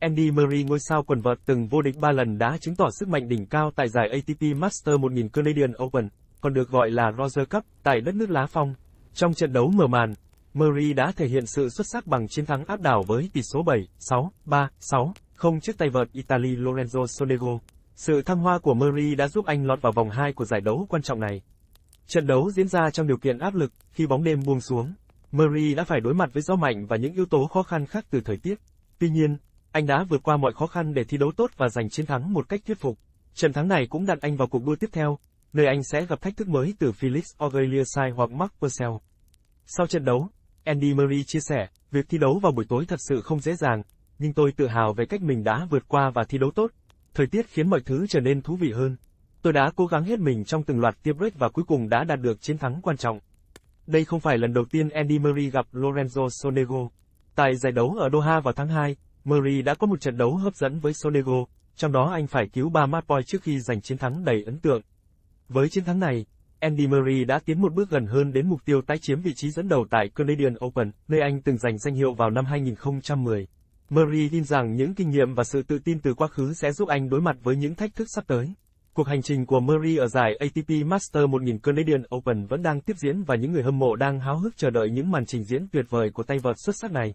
Andy Murray ngôi sao quần vợt từng vô địch 3 lần đã chứng tỏ sức mạnh đỉnh cao tại giải ATP Master 1000 Canadian Open, còn được gọi là Roger Cup, tại đất nước Lá Phong. Trong trận đấu mở màn, Murray đã thể hiện sự xuất sắc bằng chiến thắng áp đảo với tỷ số 7, 6, 3, 6, 0 trước tay vợt Italy Lorenzo Sonego. Sự thăng hoa của Murray đã giúp anh lọt vào vòng 2 của giải đấu quan trọng này. Trận đấu diễn ra trong điều kiện áp lực, khi bóng đêm buông xuống. Murray đã phải đối mặt với gió mạnh và những yếu tố khó khăn khác từ thời tiết. Tuy nhiên, anh đã vượt qua mọi khó khăn để thi đấu tốt và giành chiến thắng một cách thuyết phục. Trận thắng này cũng đặt anh vào cuộc đua tiếp theo, nơi anh sẽ gặp thách thức mới từ Felix Auger-Aliassime hoặc Mark Purcell. Sau trận đấu, Andy Murray chia sẻ, việc thi đấu vào buổi tối thật sự không dễ dàng, nhưng tôi tự hào về cách mình đã vượt qua và thi đấu tốt. Thời tiết khiến mọi thứ trở nên thú vị hơn. Tôi đã cố gắng hết mình trong từng loạt tia break và cuối cùng đã đạt được chiến thắng quan trọng. Đây không phải lần đầu tiên Andy Murray gặp Lorenzo Sonego. Tại giải đấu ở Doha vào tháng 2, Murray đã có một trận đấu hấp dẫn với Sonego, trong đó anh phải cứu ba match point trước khi giành chiến thắng đầy ấn tượng. Với chiến thắng này, Andy Murray đã tiến một bước gần hơn đến mục tiêu tái chiếm vị trí dẫn đầu tại Canadian Open, nơi anh từng giành danh hiệu vào năm 2010. Murray tin rằng những kinh nghiệm và sự tự tin từ quá khứ sẽ giúp anh đối mặt với những thách thức sắp tới. Cuộc hành trình của Murray ở giải ATP Master 1000 Canadian Open vẫn đang tiếp diễn và những người hâm mộ đang háo hức chờ đợi những màn trình diễn tuyệt vời của tay vợt xuất sắc này.